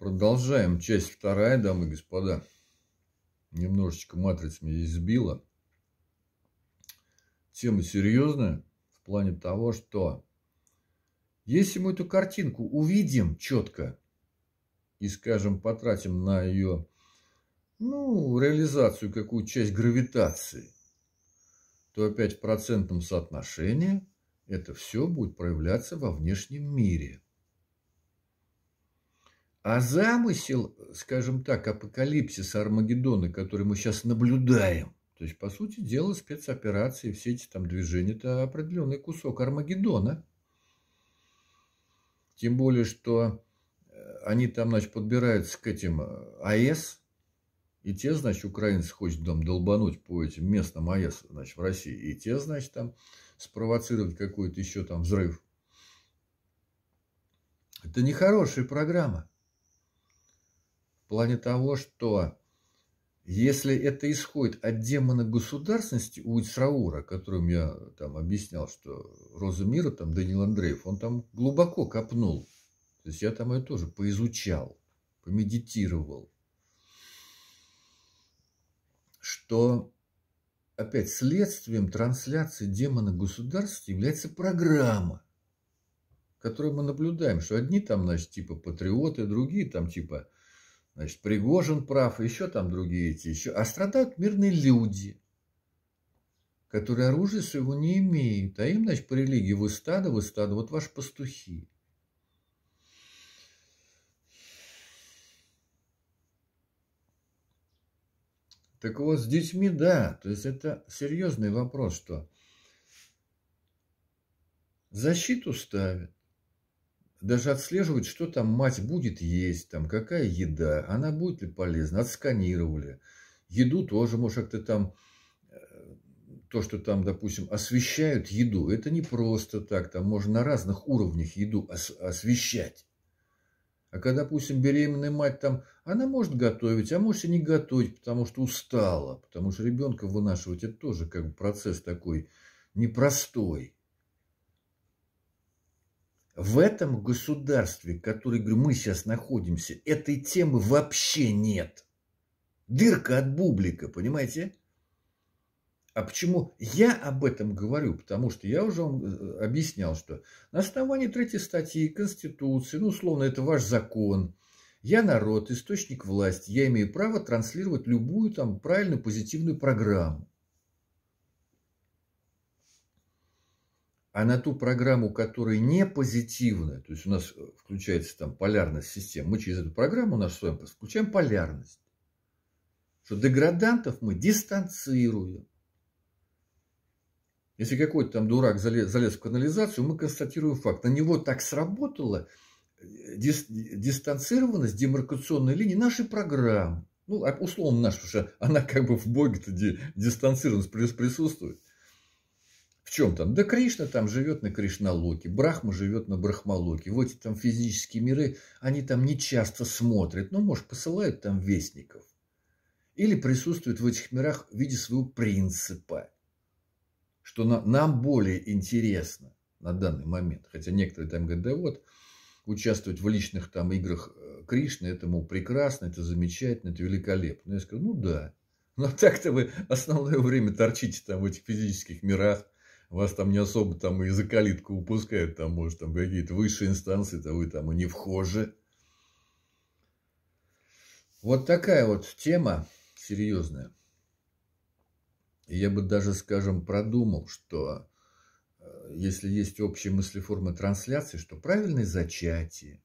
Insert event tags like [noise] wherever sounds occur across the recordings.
Продолжаем. Часть вторая, дамы и господа. Немножечко матриц меня избила. Тема серьезная в плане того, что если мы эту картинку увидим четко и, скажем, потратим на ее ну, реализацию какую часть гравитации, то опять в процентном соотношении это все будет проявляться во внешнем мире – а замысел, скажем так, апокалипсиса Армагеддона, который мы сейчас наблюдаем, то есть, по сути дела, спецоперации, все эти там движения, это определенный кусок Армагеддона. Тем более, что э, они там, значит, подбираются к этим э, АЭС, и те, значит, украинцы хотят там долбануть по этим местным АЭС, значит, в России, и те, значит, там спровоцировать какой-то еще там взрыв. Это нехорошая программа плане того, что если это исходит от демона государственности у Ицраура, которым я там объяснял, что Роза мира, там Данил Андреев, он там глубоко копнул. То есть я там ее тоже поизучал, помедитировал. Что опять следствием трансляции демона государства является программа, которую мы наблюдаем, что одни там, значит, типа патриоты, другие там типа Значит, Пригожин прав, еще там другие эти, еще. А страдают мирные люди, которые оружия своего не имеют. А им, значит, по религии вы стадо, вы стадо, вот ваши пастухи. Так вот, с детьми, да, то есть это серьезный вопрос, что защиту ставят, даже отслеживать, что там мать будет есть, там какая еда, она будет ли полезна, отсканировали. Еду тоже, может, как-то там, э, то, что там, допустим, освещают еду, это не просто так, там можно на разных уровнях еду ос освещать. А когда, допустим, беременная мать там, она может готовить, а может и не готовить, потому что устала, потому что ребенка вынашивать, это тоже как бы процесс такой непростой в этом государстве, которое, говорю, мы сейчас находимся, этой темы вообще нет. Дырка от бублика, понимаете? А почему я об этом говорю? Потому что я уже вам э, объяснял, что на основании третьей статьи Конституции, ну, условно, это ваш закон, я народ, источник власти, я имею право транслировать любую там правильную позитивную программу. а на ту программу, которая не позитивная, то есть у нас э, включается там полярность системы, мы через эту программу наш с вами включаем полярность. Что деградантов мы дистанцируем. Если какой-то там дурак залез, залез в канализацию, мы констатируем факт. На него так сработала э, дис, дистанцированность демаркационной линии нашей программы. Ну, а, условно наша, потому что она как бы в боге-то дистанцированность присутствует. В чем там? Да Кришна там живет на Кришналоке, Брахма живет на Брахмалоке. Вот эти там физические миры, они там не часто смотрят, но, ну, может, посылают там вестников. Или присутствуют в этих мирах в виде своего принципа, что на, нам более интересно на данный момент. Хотя некоторые там говорят, да вот, участвовать в личных там играх э, Кришны, это, мол, прекрасно, это замечательно, это великолепно. Я скажу, ну да, но так-то вы основное время торчите там в этих физических мирах, вас там не особо там и за калитку упускают, там, может, там какие-то высшие инстанции, то вы там и не вхожи. Вот такая вот тема серьезная. И я бы даже, скажем, продумал, что э, если есть общие мыслеформы трансляции, что правильное зачатие,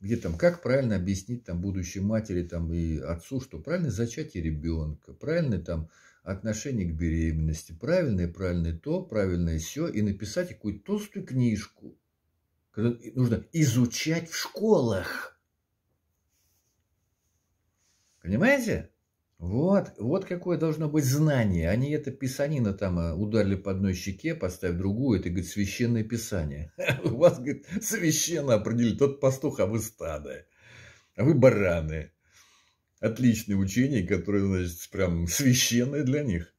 где там, как правильно объяснить там будущей матери там, и отцу, что правильное зачатие ребенка, правильное там отношение к беременности, правильное, правильное то, правильное все, и написать какую-то толстую книжку, которую нужно изучать в школах. Понимаете? Вот, вот какое должно быть знание. а не это писанина там э, ударили по одной щеке, поставь другую. Это, говорит, священное писание. [laughs] У вас, говорит, священно определили тот пастух, а вы стадо. А вы бараны отличное учение, которое значит, прям [laughs] священное для них.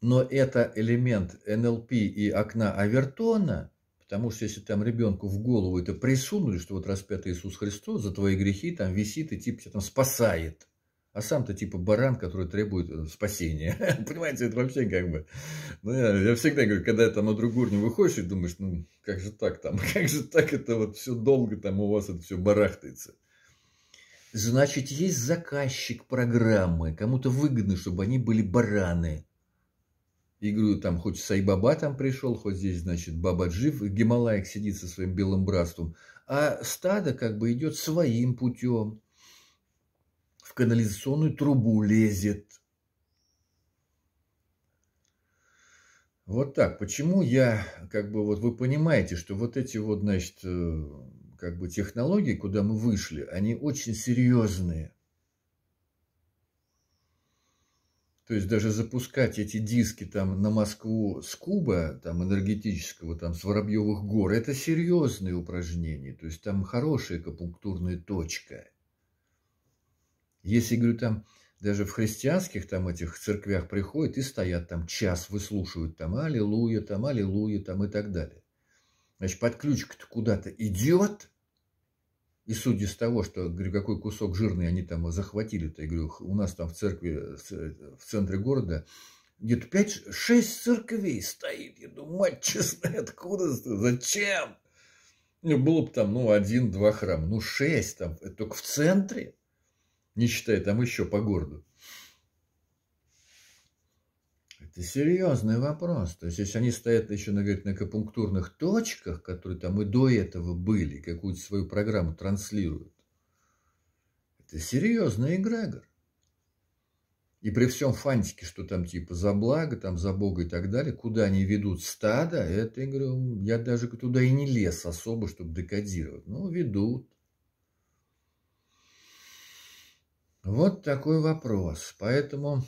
Но это элемент НЛП и окна Авертона, потому что если там ребенку в голову это присунули, что вот распятый Иисус Христос за твои грехи там висит и типа тебя там спасает, а сам-то типа баран, который требует э, спасения. [laughs] Понимаете, это вообще как бы... Ну, я, я всегда говорю, когда там на другую уровень выходишь и думаешь, ну, как же так там, [laughs] как же так это вот все долго там у вас это все барахтается. Значит, есть заказчик программы, кому-то выгодно, чтобы они были бараны. И говорю, там хоть Сайбаба там пришел, хоть здесь, значит, Баба в Гималаях сидит со своим белым братством. А стадо как бы идет своим путем. В канализационную трубу лезет. Вот так. Почему я, как бы, вот вы понимаете, что вот эти вот, значит, э, как бы технологии, куда мы вышли, они очень серьезные. То есть даже запускать эти диски там на Москву с Куба, там энергетического, там с Воробьевых гор, это серьезные упражнения. То есть там хорошая акупунктурная точка. Если, говорю, там даже в христианских там этих церквях приходят и стоят там час, выслушивают там аллилуйя, там аллилуйя, там и так далее. Значит, подключка-то куда-то идет. И судя с того, что, говорю, какой кусок жирный они там захватили-то, я говорю, у нас там в церкви, э, в центре города, где-то 5-6 церквей стоит. Я думаю, мать честная, откуда, зачем? Ну, было бы там, ну, один-два храма. Ну, шесть там, это только в центре, не считая там еще по городу. Это серьезный вопрос. То есть, если они стоят еще на, ну, говорит, на акупунктурных точках, которые там и до этого были, какую-то свою программу транслируют, это серьезный эгрегор. И при всем фантике, что там типа за благо, там за Бога и так далее, куда они ведут стадо, это, я говорю, я даже туда и не лез особо, чтобы декодировать. Ну, ведут. Вот такой вопрос. Поэтому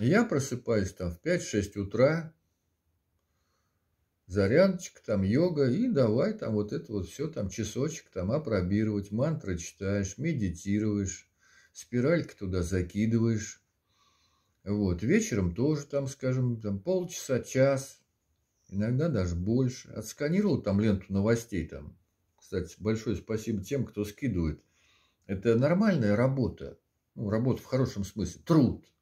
я просыпаюсь там в 5-6 утра, зарядочка, там йога, и давай там вот это вот все, там часочек там опробировать, мантры читаешь, медитируешь, спиральки туда закидываешь. Вот, вечером тоже там, скажем, там полчаса, час, иногда даже больше. Отсканировал там ленту новостей там. Кстати, большое спасибо тем, кто скидывает. Это нормальная работа, ну, работа в хорошем смысле, труд –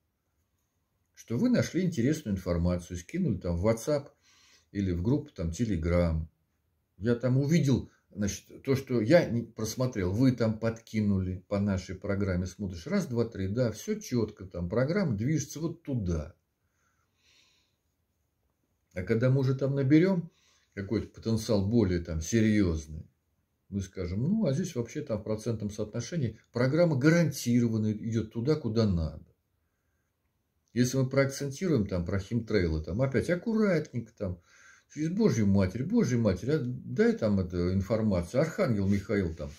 что вы нашли интересную информацию, скинули там в WhatsApp или в группу там Telegram. Я там увидел, значит, то, что я не просмотрел, вы там подкинули по нашей программе, смотришь, раз, два, три, да, все четко, там программа движется вот туда. А когда мы уже там наберем какой-то потенциал более там серьезный, мы скажем, ну, а здесь вообще там в процентном соотношении программа гарантированно идет туда, куда надо. Если мы проакцентируем там про химтрейлы, там опять аккуратненько там, через Божью Матерь, Божью Матерь, дай там эту информацию, Архангел Михаил там,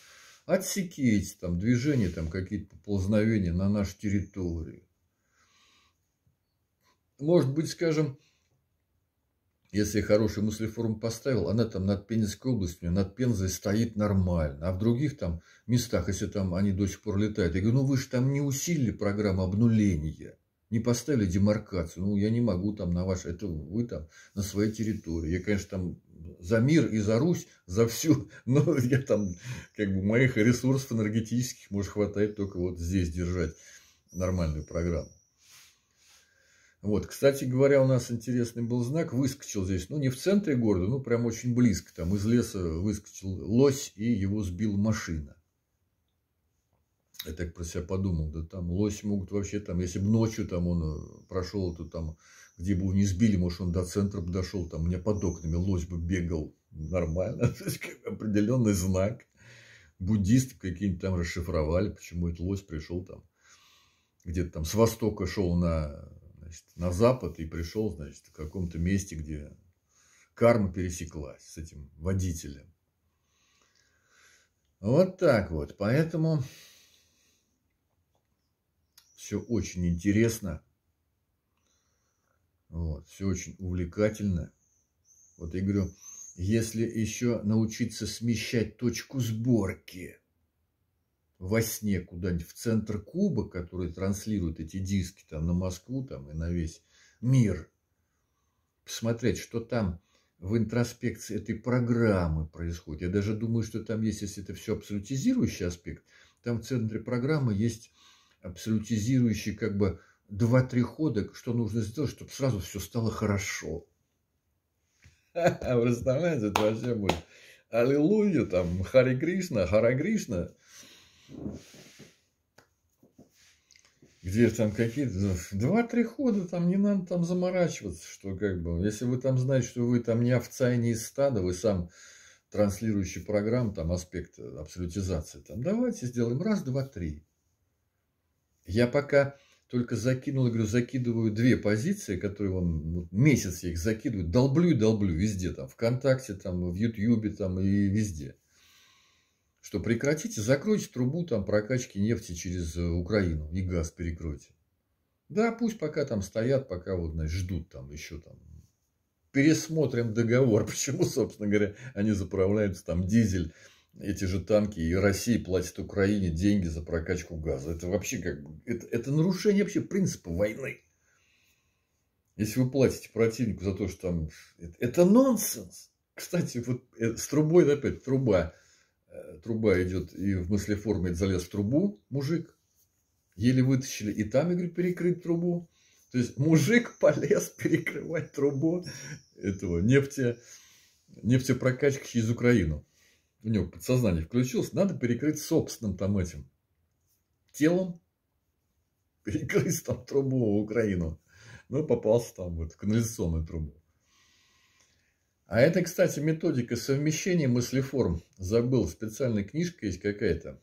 отсеки эти там движения, там какие-то ползновения на нашу территорию. Может быть, скажем, если я хорошую мыслеформу поставил, она там над Пензенской областью, над Пензой стоит нормально. А в других там местах, если там они до сих пор летают, я говорю, ну вы же там не усилили программу обнуления не поставили демаркацию. Ну, я не могу там на ваш... Это вы там на своей территории. Я, конечно, там за мир и за Русь, за всю. [laughs] Но я там, как бы, моих ресурсов энергетических, может, хватает только вот здесь держать нормальную программу. Вот, кстати говоря, у нас интересный был знак, выскочил здесь, ну, не в центре города, ну, прям очень близко, там из леса выскочил лось и его сбил машина. Я так про себя подумал, да там лось могут вообще там, если бы ночью там он э, прошел, то там, где бы его не сбили, может, он до центра бы дошел, там у меня под окнами лось бы бегал нормально, [laughs] определенный знак. Буддисты какие-нибудь там расшифровали, почему этот лось пришел там, где-то там с востока шел на, значит, на запад и пришел, значит, в каком-то месте, где карма пересеклась с этим водителем. Вот так вот, поэтому все очень интересно. Вот, все очень увлекательно. Вот я говорю, если еще научиться смещать точку сборки во сне куда-нибудь в центр Куба, который транслирует эти диски там на Москву там и на весь мир, посмотреть, что там в интроспекции этой программы происходит. Я даже думаю, что там есть, если это все абсолютизирующий аспект, там в центре программы есть абсолютизирующий как бы два-три хода, что нужно сделать, чтобы сразу все стало хорошо. Вы представляете, это вообще будет Аллилуйя, там, Хари Кришна, Хара Кришна. Где там какие-то ну, два-три хода, там не надо там заморачиваться, что как бы, если вы там знаете, что вы там не овца и не из стада, вы сам транслирующий программ, там аспект э, абсолютизации, там давайте сделаем раз, два, три. Я пока только закинул, говорю, закидываю две позиции, которые он вот, месяц я их закидываю, долблю и долблю везде, там, ВКонтакте, там, в Ютьюбе, там, и везде. Что прекратите, закройте трубу там прокачки нефти через э, Украину и газ перекройте. Да, пусть пока там стоят, пока вот, значит, ждут там еще там. Пересмотрим договор, [laughs] почему, собственно говоря, они заправляются там дизель эти же танки, и Россия платит Украине деньги за прокачку газа. Это вообще как это, это нарушение вообще принципа войны. Если вы платите противнику за то, что там... Это, это нонсенс. Кстати, вот э, с трубой опять труба. Э, труба идет и в форме залез в трубу мужик. Еле вытащили. И там, я говорю, перекрыть трубу. То есть, мужик [laughs] полез перекрывать трубу этого нефте, нефтепрокачки через Украину у него подсознание включилось, надо перекрыть собственным там этим телом, [laughs] перекрыть там трубу Украину. Ну, попался там в эту канализационную трубу. А это, кстати, методика совмещения мыслеформ. Забыл, специальная книжка есть какая-то.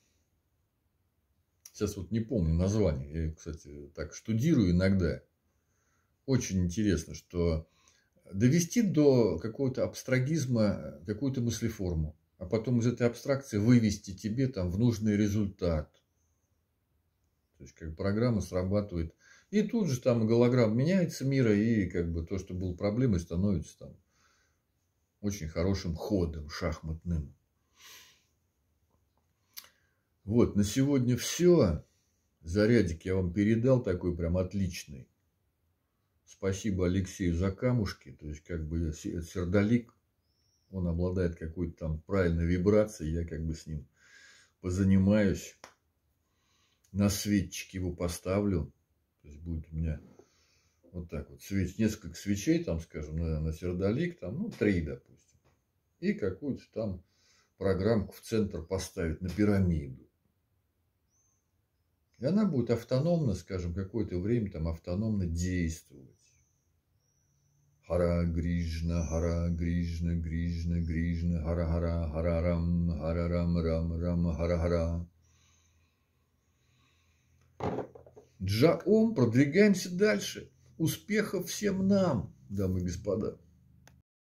Сейчас вот не помню название. Я ее, кстати, так штудирую иногда. Очень интересно, что довести до какого-то абстрагизма э, какую-то мыслеформу а потом из этой абстракции вывести тебе там в нужный результат. То есть, как программа срабатывает. И тут же там голограмм меняется мира, и как бы то, что было проблемой, становится там очень хорошим ходом шахматным. Вот, на сегодня все. Зарядик я вам передал, такой прям отличный. Спасибо Алексею за камушки, то есть как бы сердолик он обладает какой-то там правильной вибрацией, я как бы с ним позанимаюсь, на светчик его поставлю, то есть будет у меня вот так вот свеч, несколько свечей, там, скажем, на, на сердолик, там, ну, три, допустим, и какую-то там программку в центр поставить на пирамиду. И она будет автономно, скажем, какое-то время там автономно действовать. Hara Grishna, Hara Grishna, Grishna Grishna, Hara Hara, Hara Ram, Hara Ram Ram Ram, Hara Hara. Джаом, продвигаемся дальше. Успехов всем нам, дамы и господа.